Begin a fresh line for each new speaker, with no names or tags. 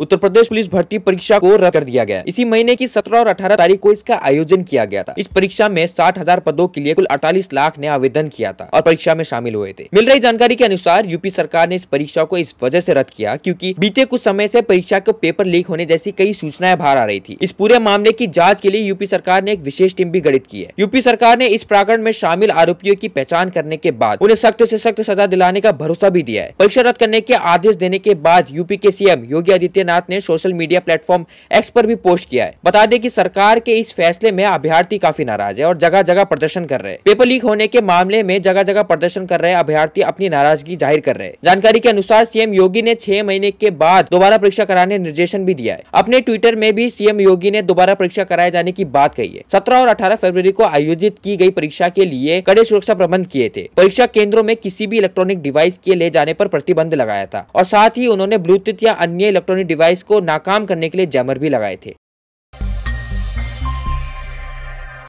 उत्तर प्रदेश police भर्ती परीक्षा को रद्द कर दिया गया इसी महीने की सत्रह और अठारह तारीख को इसका आयोजन किया गया था इस परीक्षा में साठ हजार पदों के लिए कुल अड़तालीस लाख ने आवेदन किया था और परीक्षा में शामिल हुए थे मिल रही जानकारी के अनुसार यूपी सरकार ने इस परीक्षा को इस वजह ऐसी रद्द किया क्यूँकी बीते कुछ समय ऐसी परीक्षा के पेपर लीक होने जैसी कई सूचनाएं बाहर आ रही थी इस पूरे मामले की जाँच के लिए यूपी सरकार ने एक विशेष टीम भी गठित की है यूपी सरकार ने इस प्रागण में शामिल आरोपियों की पहचान करने के बाद उन्हें सख्त ऐसी सख्त सजा दिलाने का भरोसा भी दिया है परीक्षा रद्द करने के आदेश देने के बाद यूपी के सीएम योगी आदित्यनाथ आदित्यनाथ ने सोशल मीडिया प्लेटफॉर्म एक्स पर भी पोस्ट किया है बता दें कि सरकार के इस फैसले में अभ्यर्थी काफी नाराज है और जगह जगह प्रदर्शन कर रहे हैं पेपर लीक होने के मामले में जगह जगह प्रदर्शन कर रहे अभ्यार्थी अपनी नाराजगी जाहिर कर रहे जानकारी के अनुसार सीएम योगी ने छह महीने के बाद दोबारा परीक्षा कराने निर्देशन भी दिया है अपने ट्विटर में भी सीएम योगी ने दोबारा परीक्षा कराए जाने की बात कही है सत्रह और अठारह फरवरी को आयोजित की गई परीक्षा के लिए कड़े सुरक्षा प्रबंध किए थे परीक्षा केंद्रों में किसी भी इलेक्ट्रॉनिक डिवाइस के ले जाने पर प्रतिबंध लगाया था और साथ ही उन्होंने ब्लूटूथ या अन्य इलेक्ट्रॉनिक डिवाइस को नाकाम करने के लिए जैमर भी लगाए थे